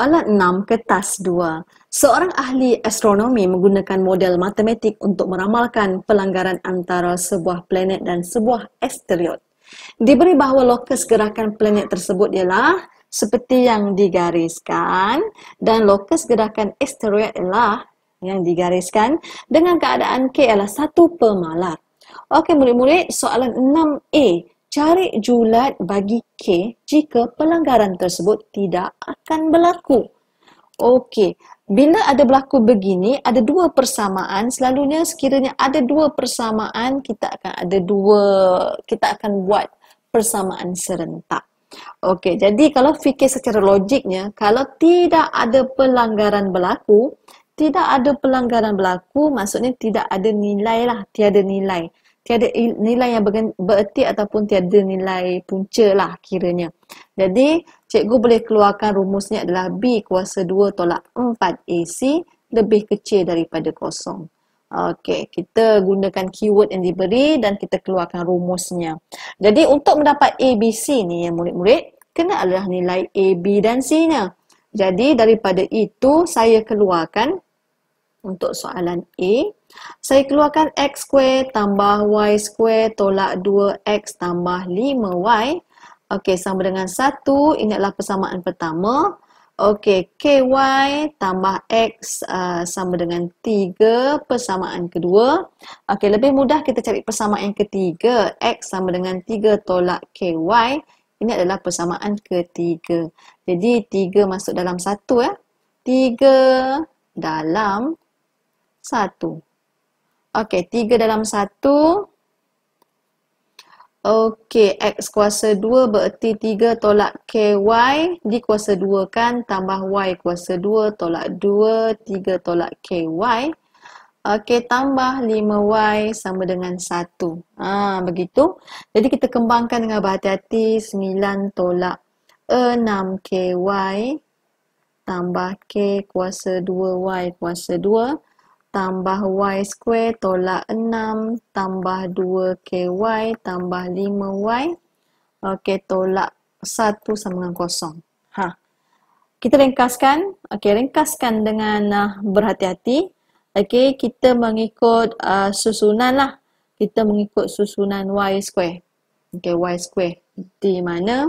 Soalan enam ke tas dua. Seorang ahli astronomi menggunakan model matematik untuk meramalkan pelanggaran antara sebuah planet dan sebuah asteroid. Diberi bahawa lokus gerakan planet tersebut ialah seperti yang digariskan dan lokus gerakan asteroid ialah yang digariskan dengan keadaan K ialah satu pemalar. Okey murid-murid, soalan 6A cari julat bagi K jika pelanggaran tersebut tidak akan berlaku. Okey, bila ada berlaku begini, ada dua persamaan. Selalunya sekiranya ada dua persamaan, kita akan ada dua, kita akan buat persamaan serentak. Okey, jadi kalau fikir secara logiknya, kalau tidak ada pelanggaran berlaku, tidak ada pelanggaran berlaku maksudnya tidak ada nilai lah, tiada nilai tiada nilai yang bererti ataupun tiada nilai punca lah kiranya. Jadi, cikgu boleh keluarkan rumusnya adalah B kuasa 2 tolak 4AC lebih kecil daripada kosong. Okey, kita gunakan keyword yang diberi dan kita keluarkan rumusnya. Jadi, untuk mendapat ABC ni yang murid-murid, kena adalah nilai A, dan C-nya. Jadi, daripada itu, saya keluarkan untuk soalan A, saya keluarkan x square tambah y square tolak 2x tambah 5y. Okey, sama dengan 1. adalah persamaan pertama. Okey, ky tambah x uh, sama dengan 3. Persamaan kedua. Okey, lebih mudah kita cari persamaan yang ketiga. x sama dengan 3 tolak ky. Ini adalah persamaan ketiga. Jadi, 3 masuk dalam 1 ya. 3 dalam 1. Okey, 3 dalam 1. Okey, X kuasa 2 bererti 3 tolak KY di kuasa 2 kan tambah Y kuasa 2 tolak 2, 3 tolak KY. Okey, tambah 5Y sama dengan 1. Ah, ha, begitu. Jadi kita kembangkan dengan berhati-hati 9 tolak 6KY tambah K kuasa 2Y kuasa 2 tambah y square tolak 6 tambah 2ky tambah 5y okey tolak 1 sama dengan 0 ha kita ringkaskan okey ringkaskan dengan uh, berhati-hati okey kita mengikut uh, susunan lah kita mengikut susunan y square okey y square di mana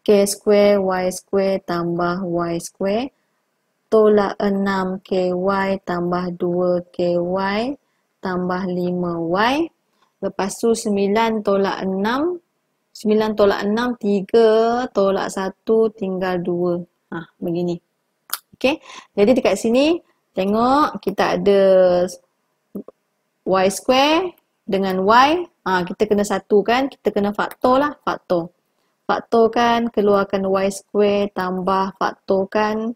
k square y square tambah y square tolak 6KY tambah 2KY tambah 5Y. Lepas tu 9 tolak 6. 9 tolak 6, 3 tolak 1 tinggal 2. Ha, begini. Okay. Jadi dekat sini, tengok kita ada Y square dengan Y. Ha, kita kena satu kan kita kena faktor lah, faktor. faktor kan keluarkan Y square tambah faktor kan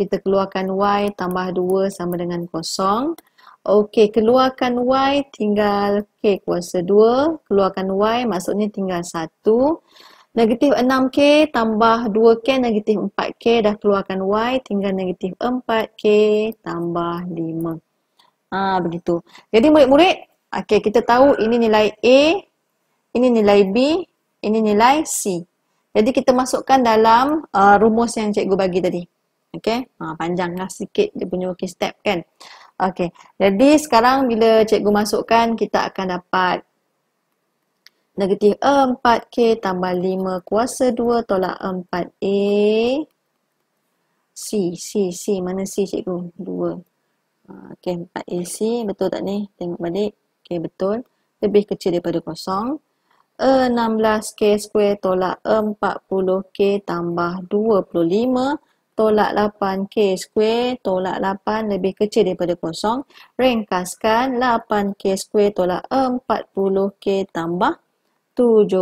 kita keluarkan y tambah 2 sama dengan kosong. Okey, keluarkan y tinggal k kuasa 2. Keluarkan y maksudnya tinggal 1. Negatif 6k tambah 2k negatif 4k dah keluarkan y tinggal negatif 4k tambah 5. Ah ha, begitu. Jadi murid-murid, okey kita tahu ini nilai a, ini nilai b, ini nilai c. Jadi kita masukkan dalam uh, rumus yang cikgu bagi tadi. Okay, ha, panjanglah sikit dia punya working step kan. Okay, jadi sekarang bila cikgu masukkan kita akan dapat negatif 4K tambah 5 kuasa 2 tolak 4A C, C, C. Mana C cikgu? 2. Okay, 4AC. Betul tak ni? Tengok balik. Okay, betul. Lebih kecil daripada kosong. 16K square tolak 40K tambah 25. 25 tolak 8K square tolak 8 lebih kecil daripada kosong. Ringkaskan 8K square tolak 40K tambah 17.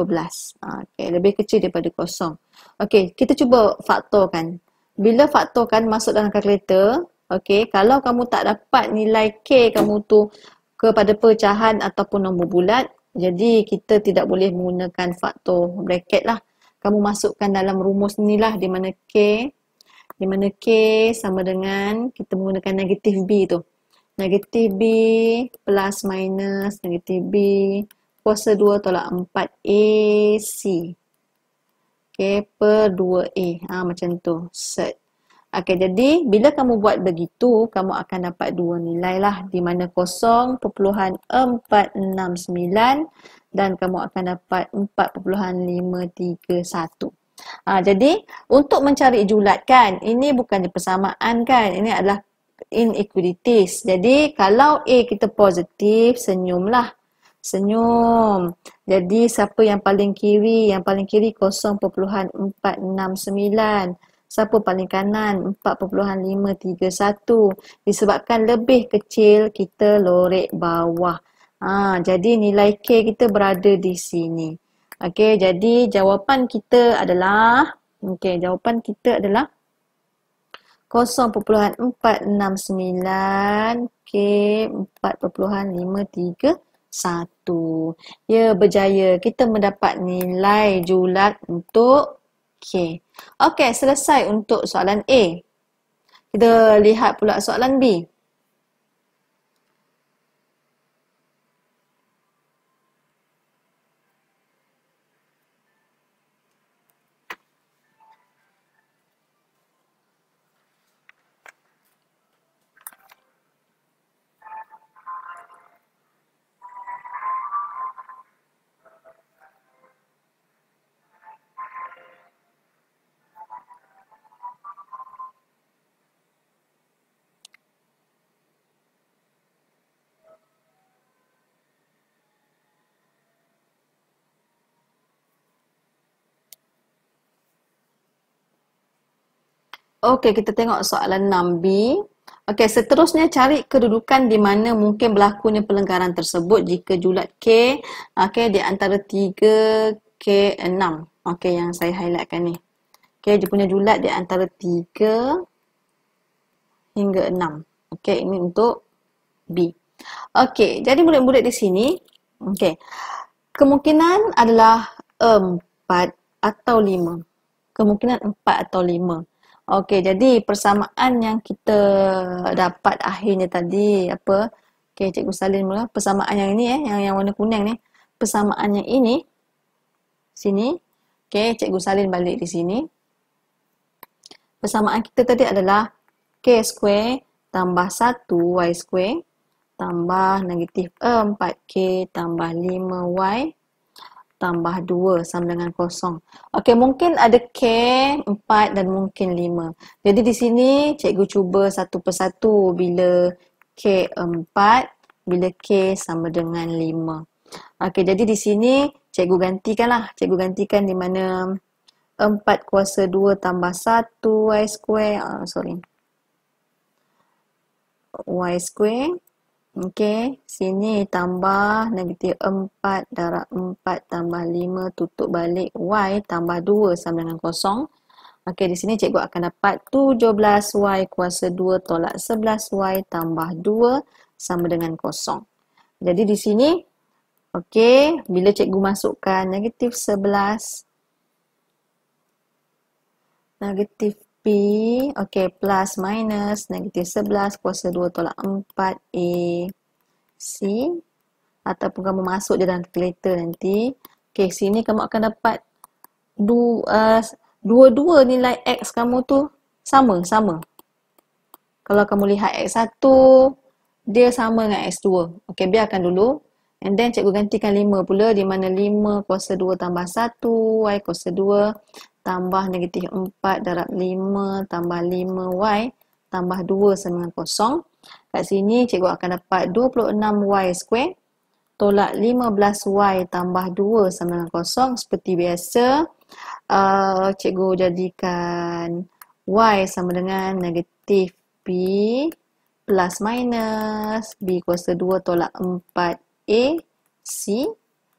Ah, okay, lebih kecil daripada kosong. Okay, kita cuba faktorkan. Bila faktorkan masuk dalam kalkulator, okay, kalau kamu tak dapat nilai K kamu tu kepada pecahan ataupun nombor bulat, jadi kita tidak boleh menggunakan faktor bracket lah. Kamu masukkan dalam rumus ni lah di mana K di mana K sama dengan kita menggunakan negatif B tu. Negatif B plus minus negatif B kuasa 2 tolak 4 AC. Okay, per 2A. Ha, macam tu. Set. Okay, jadi bila kamu buat begitu, kamu akan dapat dua nilai lah. Di mana kosong 0.469 dan kamu akan dapat 4.531. Ha, jadi untuk mencari julat kan, ini bukan persamaan kan, ini adalah inequalities. Jadi kalau A kita positif, senyumlah. Senyum. Jadi siapa yang paling kiri? Yang paling kiri 0.469. Siapa paling kanan? 4.531. Disebabkan lebih kecil, kita lorek bawah. Ha, jadi nilai K kita berada di sini. Okey, jadi jawapan kita adalah okey, jawapan kita adalah 0.469 okey, 4.531. Ya, berjaya. Kita mendapat nilai julat untuk K. Okey, selesai untuk soalan A. Kita lihat pula soalan B. Okey, kita tengok soalan 6B. Okey, seterusnya cari kedudukan di mana mungkin berlakunya pelenggaran tersebut jika julat K okey di antara 3 K 6. Okey, yang saya highlightkan ni. Okey, dia punya julat di antara 3 hingga 6. Okey, ini untuk B. Okey, jadi murid-murid di sini, okey. Kemungkinan adalah 4 atau 5. Kemungkinan 4 atau 5. Okey, jadi persamaan yang kita dapat akhirnya tadi apa? Okey, cikgu salin mula. Persamaan yang ini eh yang yang warna kuning ni. Persamaan yang ini sini. Okey, cikgu salin balik di sini. Persamaan kita tadi adalah k square tambah 1y square tambah negatif 4k eh, tambah 5y tambah 2 sama dengan kosong. Okey, mungkin ada K 4 dan mungkin 5. Jadi di sini cikgu cuba satu persatu bila K 4, bila K sama dengan 5. Okey, jadi di sini cikgu gantikan lah. Cikgu gantikan di mana 4 kuasa 2 tambah 1 Y square. Oh, sorry. Y square. Okey, sini tambah negatif 4 darab 4 tambah 5 tutup balik y tambah 2 sama dengan kosong. Okey, di sini cikgu akan dapat 17y kuasa 2 tolak 11y tambah 2 sama dengan kosong. Jadi di sini, okey, bila cikgu masukkan negatif 11, negatif P, ok, plus minus negatif 11 kuasa 2 tolak 4 AC ataupun kamu masuk je dalam calculator nanti ok, sini kamu akan dapat eh, dua-dua uh, nilai X kamu tu sama, sama kalau kamu lihat X1 dia sama dengan X2 ok, biarkan dulu And then cikgu gantikan 5 pula di mana 5 kuasa 2 tambah 1 y kuasa 2 tambah negatif 4 darab 5 tambah 5 y tambah 2 sama dengan kosong. Kat sini cikgu akan dapat 26 y square tolak 15 y tambah 2 sama dengan kosong. Seperti biasa uh, cikgu jadikan y sama dengan negatif b plus minus b kuasa 2 tolak 4 A C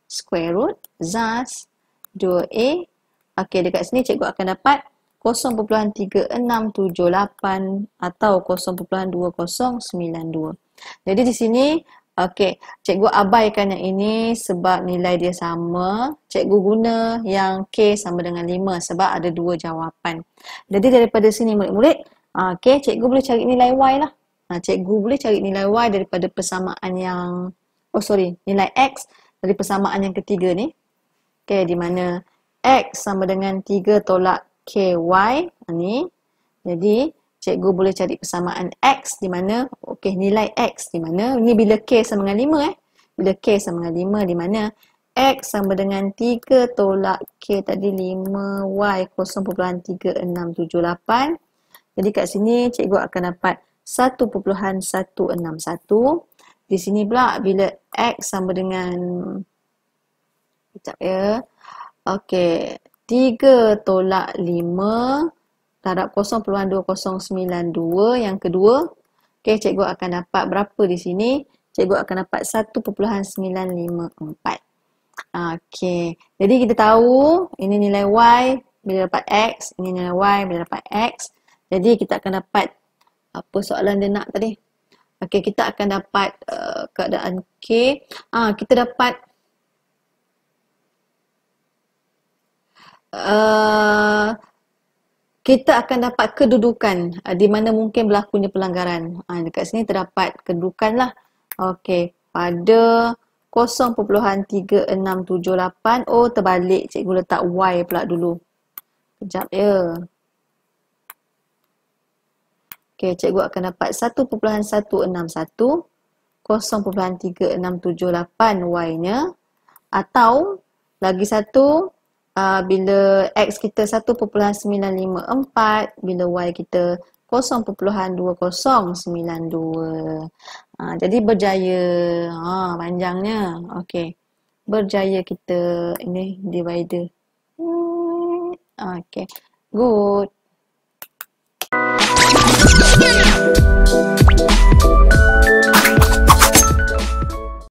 square root ZAS 2A Okey dekat sini cikgu akan dapat 0.3678 atau 0.2092 Jadi di sini Okey, cikgu abaikan yang ini sebab nilai dia sama. Cikgu guna yang K sama dengan 5 sebab ada dua jawapan. Jadi daripada sini murid-murid, okey, cikgu boleh cari nilai Y lah. Ha, cikgu boleh cari nilai Y daripada persamaan yang oh sorry, nilai X dari persamaan yang ketiga ni. Okay, di mana X sama dengan 3 tolak KY ni. Jadi, cikgu boleh cari persamaan X di mana, okay, nilai X di mana, ni bila K sama dengan 5 eh. Bila K sama dengan 5 di mana X sama dengan 3 tolak K tadi 5Y 0.3678. Jadi kat sini cikgu akan dapat 1.161 di sini pula bila x sama dengan kejap ya okey 3 tolak 5 darab 0.2092 yang kedua okey cikgu akan dapat berapa di sini cikgu akan dapat 1.954 Okey. Jadi kita tahu ini nilai y bila dapat x, ini nilai y bila dapat x. Jadi kita akan dapat apa soalan dia nak tadi? Okey, kita akan dapat uh, keadaan K. Ah, uh, kita dapat Uh, kita akan dapat kedudukan uh, di mana mungkin berlakunya pelanggaran. Ha, dekat sini terdapat kedudukan lah. Okey, pada 0.3678. Oh, terbalik cikgu letak Y pula dulu. Sekejap ya. Yeah. Okey, cikgu akan dapat 1.161 0.3678 y-nya atau lagi satu uh, bila x kita 1.954 bila y kita 0.2092. Ha, ah, jadi berjaya. Ha, panjangnya. Okey. Berjaya kita ini divider. Hmm, okay, Good. Yeah.